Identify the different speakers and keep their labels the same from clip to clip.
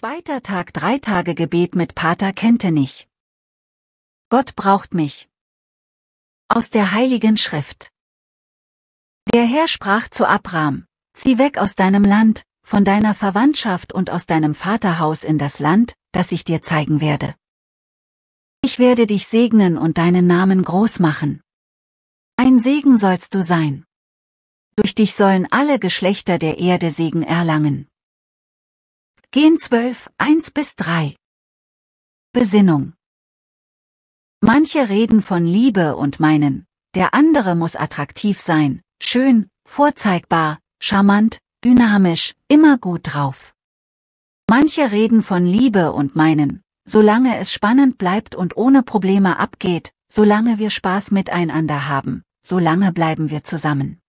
Speaker 1: Zweiter Tag drei Tage Gebet mit Pater Kentenich. Gott braucht mich. Aus der Heiligen Schrift. Der Herr sprach zu Abram, zieh weg aus deinem Land, von deiner Verwandtschaft und aus deinem Vaterhaus in das Land, das ich dir zeigen werde. Ich werde dich segnen und deinen Namen groß machen. Ein Segen sollst du sein. Durch dich sollen alle Geschlechter der Erde Segen erlangen. Gen 12, 1 bis 3 Besinnung Manche reden von Liebe und meinen, der andere muss attraktiv sein, schön, vorzeigbar, charmant, dynamisch, immer gut drauf. Manche reden von Liebe und meinen, solange es spannend bleibt und ohne Probleme abgeht, solange wir Spaß miteinander haben, solange bleiben wir zusammen.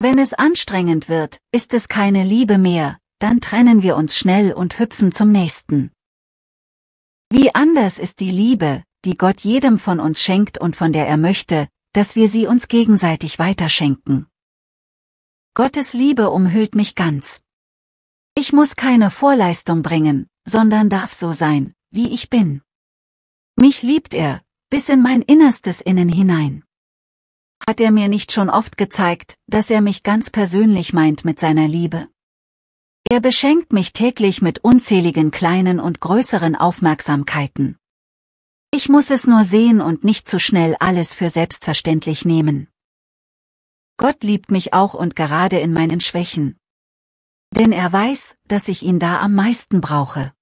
Speaker 1: Wenn es anstrengend wird, ist es keine Liebe mehr, dann trennen wir uns schnell und hüpfen zum nächsten. Wie anders ist die Liebe, die Gott jedem von uns schenkt und von der er möchte, dass wir sie uns gegenseitig weiterschenken. Gottes Liebe umhüllt mich ganz. Ich muss keine Vorleistung bringen, sondern darf so sein, wie ich bin. Mich liebt er, bis in mein innerstes Innen hinein. Hat er mir nicht schon oft gezeigt, dass er mich ganz persönlich meint mit seiner Liebe? Er beschenkt mich täglich mit unzähligen kleinen und größeren Aufmerksamkeiten. Ich muss es nur sehen und nicht zu schnell alles für selbstverständlich nehmen. Gott liebt mich auch und gerade in meinen Schwächen. Denn er weiß, dass ich ihn da am meisten brauche.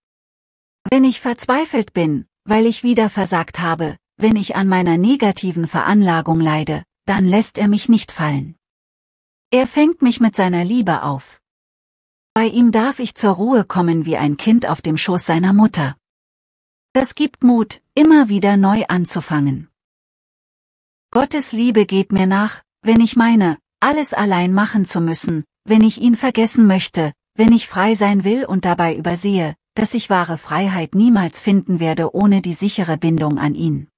Speaker 1: Wenn ich verzweifelt bin, weil ich wieder versagt habe, wenn ich an meiner negativen Veranlagung leide, dann lässt er mich nicht fallen. Er fängt mich mit seiner Liebe auf. Bei ihm darf ich zur Ruhe kommen wie ein Kind auf dem Schoß seiner Mutter. Das gibt Mut, immer wieder neu anzufangen. Gottes Liebe geht mir nach, wenn ich meine, alles allein machen zu müssen, wenn ich ihn vergessen möchte, wenn ich frei sein will und dabei übersehe, dass ich wahre Freiheit niemals finden werde ohne die sichere Bindung an ihn.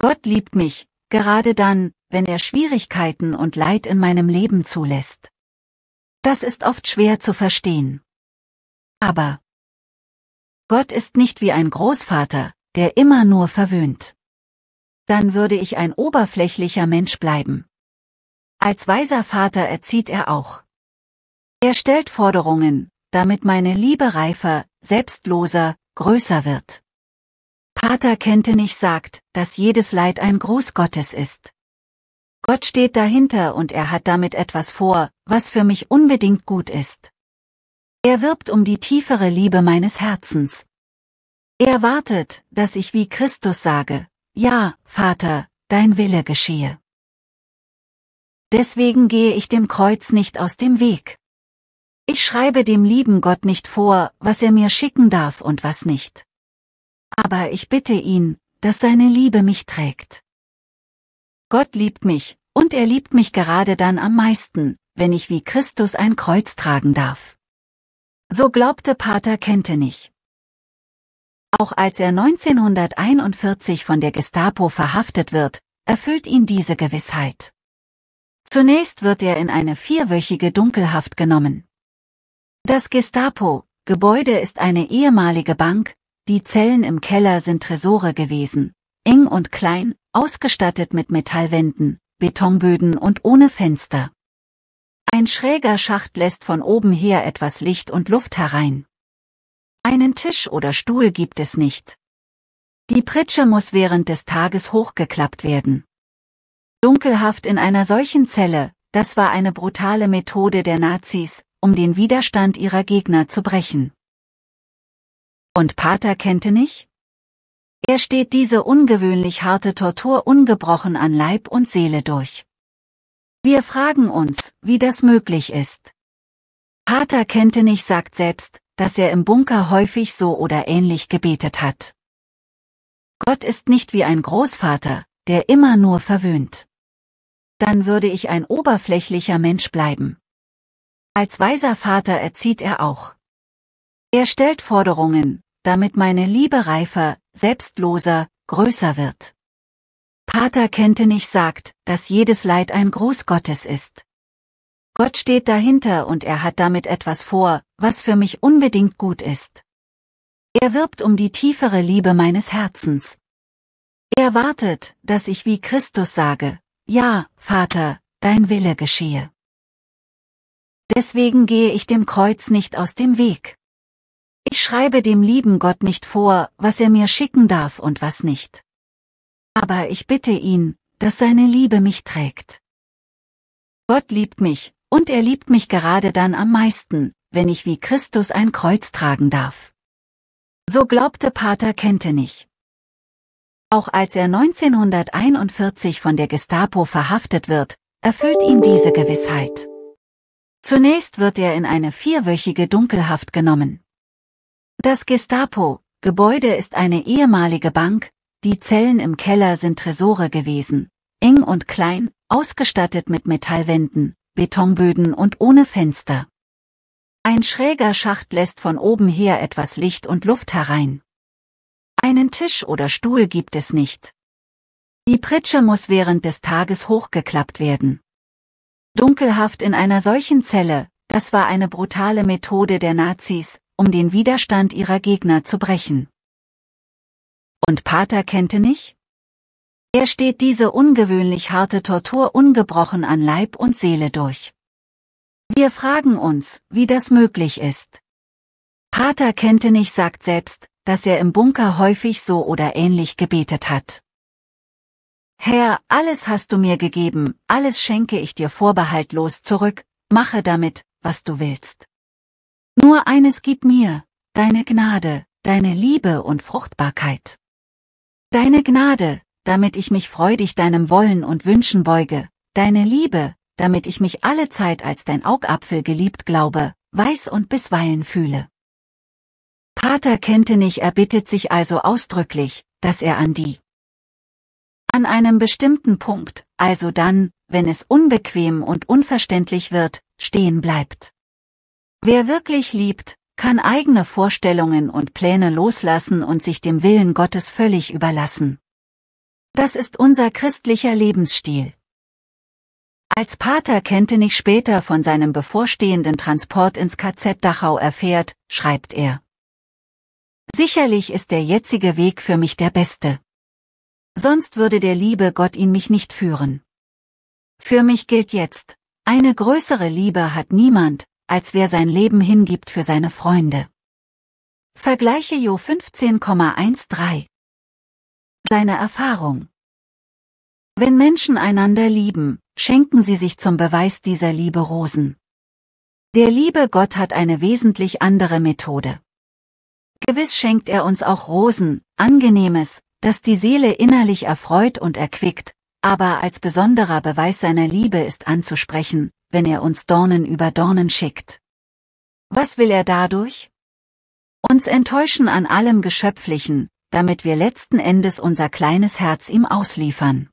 Speaker 1: Gott liebt mich, gerade dann, wenn er Schwierigkeiten und Leid in meinem Leben zulässt. Das ist oft schwer zu verstehen. Aber Gott ist nicht wie ein Großvater, der immer nur verwöhnt. Dann würde ich ein oberflächlicher Mensch bleiben. Als weiser Vater erzieht er auch. Er stellt Forderungen, damit meine Liebe reifer, selbstloser, größer wird. Pater Kentenich sagt, dass jedes Leid ein Gruß Gottes ist. Gott steht dahinter und er hat damit etwas vor, was für mich unbedingt gut ist. Er wirbt um die tiefere Liebe meines Herzens. Er wartet, dass ich wie Christus sage, ja, Vater, dein Wille geschehe. Deswegen gehe ich dem Kreuz nicht aus dem Weg. Ich schreibe dem lieben Gott nicht vor, was er mir schicken darf und was nicht. Aber ich bitte ihn, dass seine Liebe mich trägt. Gott liebt mich, und er liebt mich gerade dann am meisten, wenn ich wie Christus ein Kreuz tragen darf. So glaubte Pater Kentenich. Auch als er 1941 von der Gestapo verhaftet wird, erfüllt ihn diese Gewissheit. Zunächst wird er in eine vierwöchige Dunkelhaft genommen. Das Gestapo-Gebäude ist eine ehemalige Bank, die Zellen im Keller sind Tresore gewesen, eng und klein, ausgestattet mit Metallwänden, Betonböden und ohne Fenster. Ein schräger Schacht lässt von oben her etwas Licht und Luft herein. Einen Tisch oder Stuhl gibt es nicht. Die Pritsche muss während des Tages hochgeklappt werden. Dunkelhaft in einer solchen Zelle, das war eine brutale Methode der Nazis, um den Widerstand ihrer Gegner zu brechen. Und Pater nicht? Er steht diese ungewöhnlich harte Tortur ungebrochen an Leib und Seele durch. Wir fragen uns, wie das möglich ist. Pater Kentenich sagt selbst, dass er im Bunker häufig so oder ähnlich gebetet hat. Gott ist nicht wie ein Großvater, der immer nur verwöhnt. Dann würde ich ein oberflächlicher Mensch bleiben. Als weiser Vater erzieht er auch. Er stellt Forderungen, damit meine Liebe reifer, selbstloser, größer wird. Pater Kentenich sagt, dass jedes Leid ein Gruß Gottes ist. Gott steht dahinter und er hat damit etwas vor, was für mich unbedingt gut ist. Er wirbt um die tiefere Liebe meines Herzens. Er wartet, dass ich wie Christus sage, ja, Vater, dein Wille geschehe. Deswegen gehe ich dem Kreuz nicht aus dem Weg. Ich schreibe dem lieben Gott nicht vor, was er mir schicken darf und was nicht. Aber ich bitte ihn, dass seine Liebe mich trägt. Gott liebt mich, und er liebt mich gerade dann am meisten, wenn ich wie Christus ein Kreuz tragen darf. So glaubte Pater Kentenich. Auch als er 1941 von der Gestapo verhaftet wird, erfüllt ihn diese Gewissheit. Zunächst wird er in eine vierwöchige Dunkelhaft genommen. Das Gestapo-Gebäude ist eine ehemalige Bank, die Zellen im Keller sind Tresore gewesen, eng und klein, ausgestattet mit Metallwänden, Betonböden und ohne Fenster. Ein schräger Schacht lässt von oben her etwas Licht und Luft herein. Einen Tisch oder Stuhl gibt es nicht. Die Pritsche muss während des Tages hochgeklappt werden. Dunkelhaft in einer solchen Zelle, das war eine brutale Methode der Nazis, um den Widerstand ihrer Gegner zu brechen. Und Pater Kentenich? Er steht diese ungewöhnlich harte Tortur ungebrochen an Leib und Seele durch. Wir fragen uns, wie das möglich ist. Pater Kentenich sagt selbst, dass er im Bunker häufig so oder ähnlich gebetet hat. Herr, alles hast du mir gegeben, alles schenke ich dir vorbehaltlos zurück, mache damit, was du willst. Nur eines gib mir, deine Gnade, deine Liebe und Fruchtbarkeit. Deine Gnade, damit ich mich freudig deinem Wollen und Wünschen beuge, deine Liebe, damit ich mich alle Zeit als dein Augapfel geliebt glaube, weiß und bisweilen fühle. Pater Kentenich erbittet sich also ausdrücklich, dass er an die an einem bestimmten Punkt, also dann, wenn es unbequem und unverständlich wird, stehen bleibt. Wer wirklich liebt, kann eigene Vorstellungen und Pläne loslassen und sich dem Willen Gottes völlig überlassen. Das ist unser christlicher Lebensstil. Als Pater Kentenich später von seinem bevorstehenden Transport ins KZ Dachau erfährt, schreibt er. Sicherlich ist der jetzige Weg für mich der beste. Sonst würde der liebe Gott ihn mich nicht führen. Für mich gilt jetzt, eine größere Liebe hat niemand, als wer sein Leben hingibt für seine Freunde. Vergleiche Jo 15,13. Seine Erfahrung. Wenn Menschen einander lieben, schenken sie sich zum Beweis dieser Liebe Rosen. Der liebe Gott hat eine wesentlich andere Methode. Gewiss schenkt er uns auch Rosen, Angenehmes, das die Seele innerlich erfreut und erquickt, aber als besonderer Beweis seiner Liebe ist anzusprechen, wenn er uns Dornen über Dornen schickt. Was will er dadurch? Uns enttäuschen an allem Geschöpflichen, damit wir letzten Endes unser kleines Herz ihm ausliefern.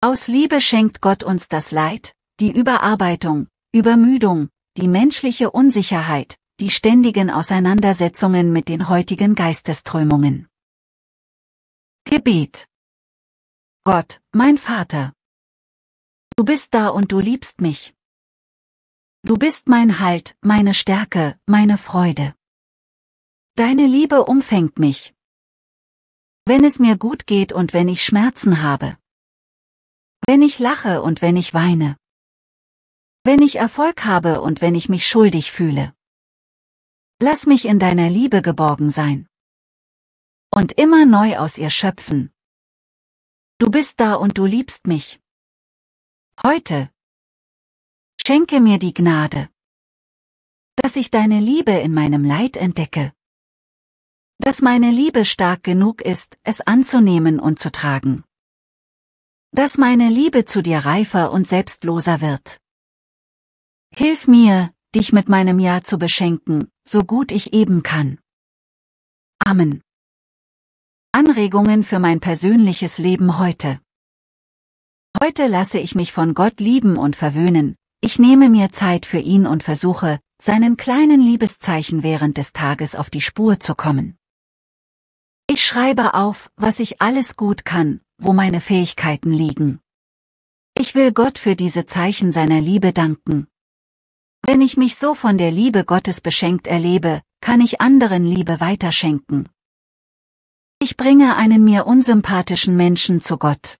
Speaker 1: Aus Liebe schenkt Gott uns das Leid, die Überarbeitung, Übermüdung, die menschliche Unsicherheit, die ständigen Auseinandersetzungen mit den heutigen Geistesströmungen. Gebet Gott, mein Vater. Du bist da und du liebst mich. Du bist mein Halt, meine Stärke, meine Freude. Deine Liebe umfängt mich. Wenn es mir gut geht und wenn ich Schmerzen habe. Wenn ich lache und wenn ich weine. Wenn ich Erfolg habe und wenn ich mich schuldig fühle. Lass mich in deiner Liebe geborgen sein. Und immer neu aus ihr schöpfen. Du bist da und du liebst mich. Heute, Schenke mir die Gnade, dass ich deine Liebe in meinem Leid entdecke, dass meine Liebe stark genug ist, es anzunehmen und zu tragen, dass meine Liebe zu dir reifer und selbstloser wird. Hilf mir, dich mit meinem Ja zu beschenken, so gut ich eben kann. Amen. Anregungen für mein persönliches Leben heute. Heute lasse ich mich von Gott lieben und verwöhnen, ich nehme mir Zeit für ihn und versuche, seinen kleinen Liebeszeichen während des Tages auf die Spur zu kommen. Ich schreibe auf, was ich alles gut kann, wo meine Fähigkeiten liegen. Ich will Gott für diese Zeichen seiner Liebe danken. Wenn ich mich so von der Liebe Gottes beschenkt erlebe, kann ich anderen Liebe weiterschenken. Ich bringe einen mir unsympathischen Menschen zu Gott.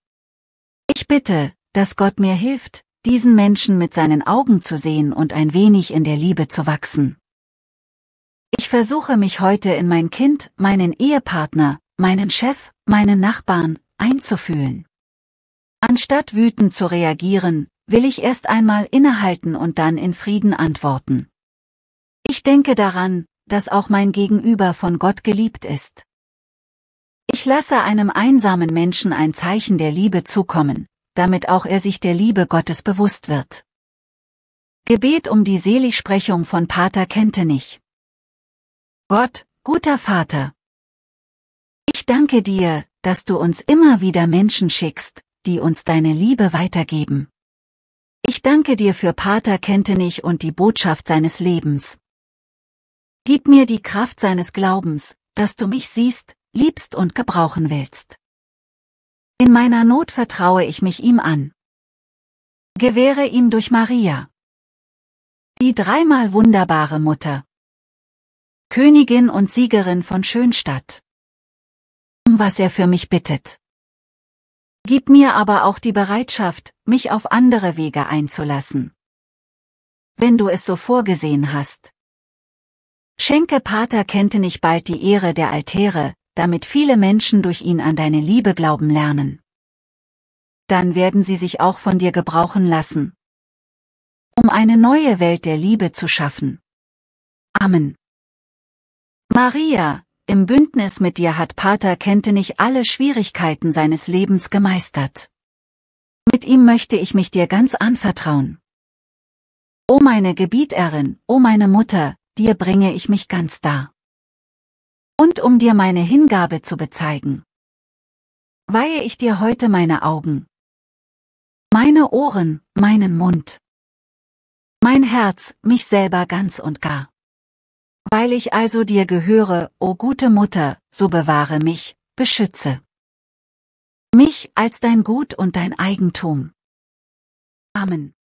Speaker 1: Ich bitte, dass Gott mir hilft, diesen Menschen mit seinen Augen zu sehen und ein wenig in der Liebe zu wachsen. Ich versuche mich heute in mein Kind, meinen Ehepartner, meinen Chef, meinen Nachbarn, einzufühlen. Anstatt wütend zu reagieren, will ich erst einmal innehalten und dann in Frieden antworten. Ich denke daran, dass auch mein Gegenüber von Gott geliebt ist. Ich lasse einem einsamen Menschen ein Zeichen der Liebe zukommen, damit auch er sich der Liebe Gottes bewusst wird. Gebet um die Seligsprechung von Pater Kentenich. Gott, guter Vater. Ich danke dir, dass du uns immer wieder Menschen schickst, die uns deine Liebe weitergeben. Ich danke dir für Pater Kentenich und die Botschaft seines Lebens. Gib mir die Kraft seines Glaubens, dass du mich siehst, liebst und gebrauchen willst. In meiner Not vertraue ich mich ihm an. Gewähre ihm durch Maria. Die dreimal wunderbare Mutter. Königin und Siegerin von Schönstadt. Um Was er für mich bittet. Gib mir aber auch die Bereitschaft, mich auf andere Wege einzulassen. Wenn du es so vorgesehen hast. Schenke Pater Kentenich bald die Ehre der Altäre, damit viele Menschen durch ihn an deine Liebe glauben lernen. Dann werden sie sich auch von dir gebrauchen lassen. Um eine neue Welt der Liebe zu schaffen. Amen. Maria, im Bündnis mit dir hat Pater Kentenich alle Schwierigkeiten seines Lebens gemeistert. Mit ihm möchte ich mich dir ganz anvertrauen. O meine Gebieterin, o meine Mutter, dir bringe ich mich ganz dar und um dir meine Hingabe zu bezeigen. Weihe ich dir heute meine Augen, meine Ohren, meinen Mund, mein Herz, mich selber ganz und gar. Weil ich also dir gehöre, o oh gute Mutter, so bewahre mich, beschütze mich als dein Gut und dein Eigentum. Amen.